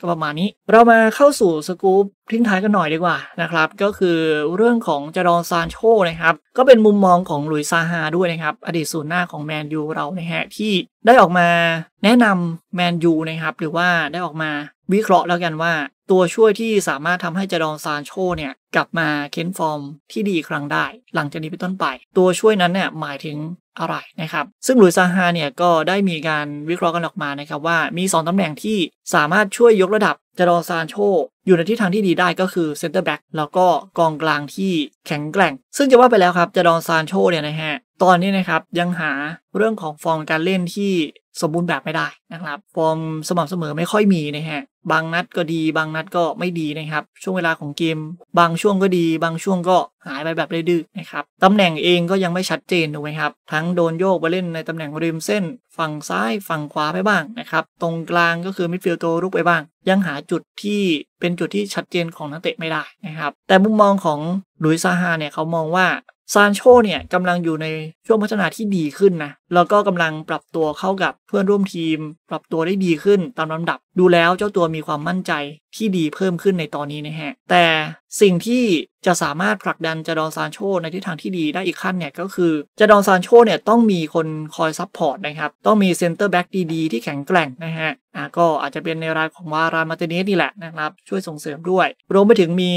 ก็ประมาณนี้ เรามาเข้าสู่สกู๊ปทิ้งท้ายกันหน่อยดีกว่านะครับก็คือเรื่องของจารอนซานโชนะครับ ก็เป็นมุมมองของลุยซาฮาด้วยนะครับอดีตศูนย์หน้าของแมนยูเรานะฮะที่ได้ออกมาแนะนำแมนยูนะครับหรือว่าได้ออกมาวิเคราะห์แล้วกันว่า ตัวช่วยที่สามารถทำให้จารอนซานโชเนี่ยกลับมาเค้นฟอร์มที่ดีครั้งได้หลังจากนี้เป็นต้นไป ตัวช่วยนั้นเนี่ยหมายถึงอะไรนะครับ ซึ่งลุยซาฮาเนี่ยก็ได้มีการวิเคราะห์กันออกมานะครับว่ามี2ตำแหน่งที่สามารถช่วยยกระดับจะรอซานโชอยู่ในทิศทางที่ดีได้ก็คือเซนเตอร์แบ็กแล้วก็กองกลางที่แข็งแกร่ง ซึ่งจะว่าไปแล้วครับจะดอซานโชเนี่ยนะฮะตอนนี้นะครับยังหาเรื่องของฟอร์ม การเล่นที่สมบูรณ์แบบไม่ได้นะครับ ฟอร์มสม่ำเสมอไม่ค่อยมีนะฮะบางนัดก็ดี บางนัดก็ไม่ดีนะครับ ช่วงเวลาของเกม บางช่วงก็ดี บางช่วงก็หายไปแบบดื้อนะครับตำแหน่งเองก็ยังไม่ชัดเจนถูกไหมครับทั้งโดนโยกไปเล่นในตำแหน่งริมเส้น ฝั่งซ้าย ฝั่งขวาไปบ้างนะครับ ตรงกลางก็คือมิดฟิลด์ตัวรุกไปบ้าง ยังหาจุดที่เป็นจุดที่ชัดเจนของนักเตะไม่ได้นะครับแต่มุมมองของลุยซาฮาเนี่ยเขามองว่าซานโชเนี่ยกำลังอยู่ในช่วงพัฒนาที่ดีขึ้นนะแล้วก็กำลังปรับตัวเข้ากับเพื่อนร่วมทีมปรับตัวได้ดีขึ้นตามลำดับ ดูแล้วเจ้าตัวมีความมั่นใจที่ดีเพิ่มขึ้นในตอนนี้นะฮะ แต่สิ่งที่จะสามารถผลักดันจดอนซานโชในทิศทางที่ดีได้อีกขั้นเนี่ย ก็คือจดอนซานโชเนี่ยต้องมีคนคอยซับพอร์ตนะครับต้องมีเซนเตอร์แบ็กดีๆที่แข็งแกร่งนะฮะอ่ะก็อาจจะเป็นในรายของวารามาเตเนสนี่แหละนะครับ ช่วยส่งเสริมด้วยรวมไปถึงมี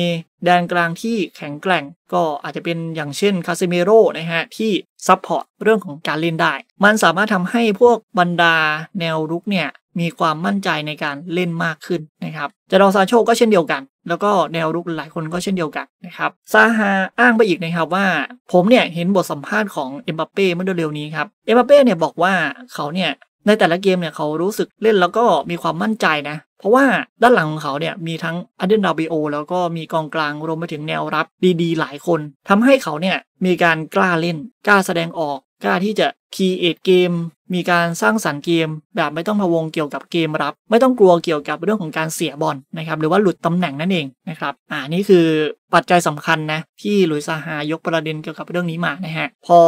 แดนกลางที่แข็งแกร่ง ก็อาจจะเป็นอย่างเช่นคาเซเมโร่นะฮะที่ซัพพอร์ตเรื่องของการเล่นได้ มันสามารถทำให้พวกบรรดาแนวรุกเนี่ย มีความมั่นใจในการเล่นมากขึ้นนะครับจะดอซาโชก็เช่นเดียวกัน แล้วก็แนวรุกหลายคนก็เช่นเดียวกันนะครับซาฮาอ้างไปอีกนะครับว่า ผมเนี่ยเห็นบทสัมภาษณ์ของเอ็มบัปเป้เมื่อเร็วนี้ครับเอ็มบัปเป้เนี่ยบอกว่าเขาเนี่ยในแต่ละเกมเนี่ย เขารู้สึกเล่นแล้วก็มีความมั่นใจนะ เพราะว่าด้านหลังของเขาเนี่ย มีทั้งอเดนดาบิโอแล้วก็มีกองกลางรวมไปถึงแนวรับดีๆ หลายคน ทำให้เขาเนี่ย มีการกล้าเล่น กล้าแสดงออกกล้าที่จะคีเอทเกมมีการสร้างสรรค์เกม แบบไม่ต้องพะวงเกี่ยวกับเกมรับ ไม่ต้องกลัวเกี่ยวกับเรื่องของการเสียบอลนะครับหรือว่าหลุดตำแหน่งนั่นเองนะครับอ่านี่คือปัจจัยสำคัญนะที่ลุยซาฮายกประเด็นเกี่ยวกับเรื่องนี้มานะฮะพอ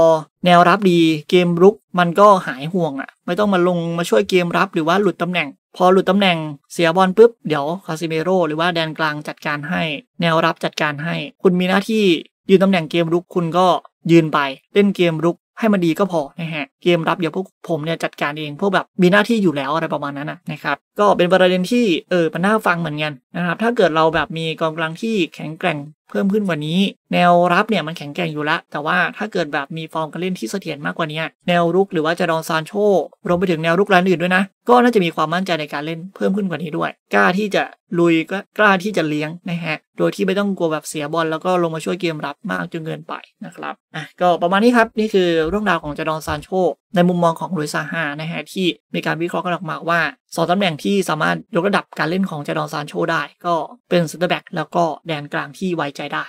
แนวรับดีเกมรุกมันก็หายห่วงอะ่ะไม่ต้องมาลงมาช่วยเกมรับหรือว่าหลุดตำแหน่ง พอหลุดตำแหน่งเสียบอลปุ๊บเดี๋ยวคาซิเมโรหรือว่าแดนกลางจัดการให้แนวรับจัดการให้ คุณมีหน้าที่ยืนตำแหน่งเกมรุกคุณก็ยืนไปเล่นเกมรุกให้มันดีก็พอนะฮะ เกมรับเดี๋ยวพวกผมเนี่ย จัดการเองพวกแบบมีหน้าที่อยู่แล้วอะไรประมาณนั้นนะครับก็เป็นประเด็นที่เออมันน่าฟังเหมือนกันนะครับถ้าเกิดเราแบบมีกองกลางที่แข็งแกร่งเพิ่มขึ้นกว่านี้ แนวรับเนี่ยมันแข็งแกร่งอยู่ละแต่ว่าถ้าเกิดแบบมีฟอร์มการเล่นที่เสถียรมากกว่านี้แนวรุกหรือว่าจะดอนซานโชรวมไปถึงแนวรุกรายอื่นด้วยนะก็น่าจะมีความมั่นใจในการเล่นเพิ่มขึ้นกว่านี้ด้วย กล้าที่จะลุยก็กล้าที่จะเลี้ยงนะฮะโดยที่ไม่ต้องกลัวแบบเสียบอลแล้วก็ลงมาช่วยเกมรับมากจนเกินไปนะครับอ่ะก็ประมาณนี้ครับนี่คือเรื่องราวของจดอนซานโชในมุมมองของรุยซาฮานะฮะที่มีการวิเคราะห์กันออกมาว่า สองตำแหน่งที่สามารถยกระดับการเล่นของเจดอนซานโชได้ ก็เป็นซนเตอร์แบ็กแล้วก็แดนกลางที่ไว้ใจได้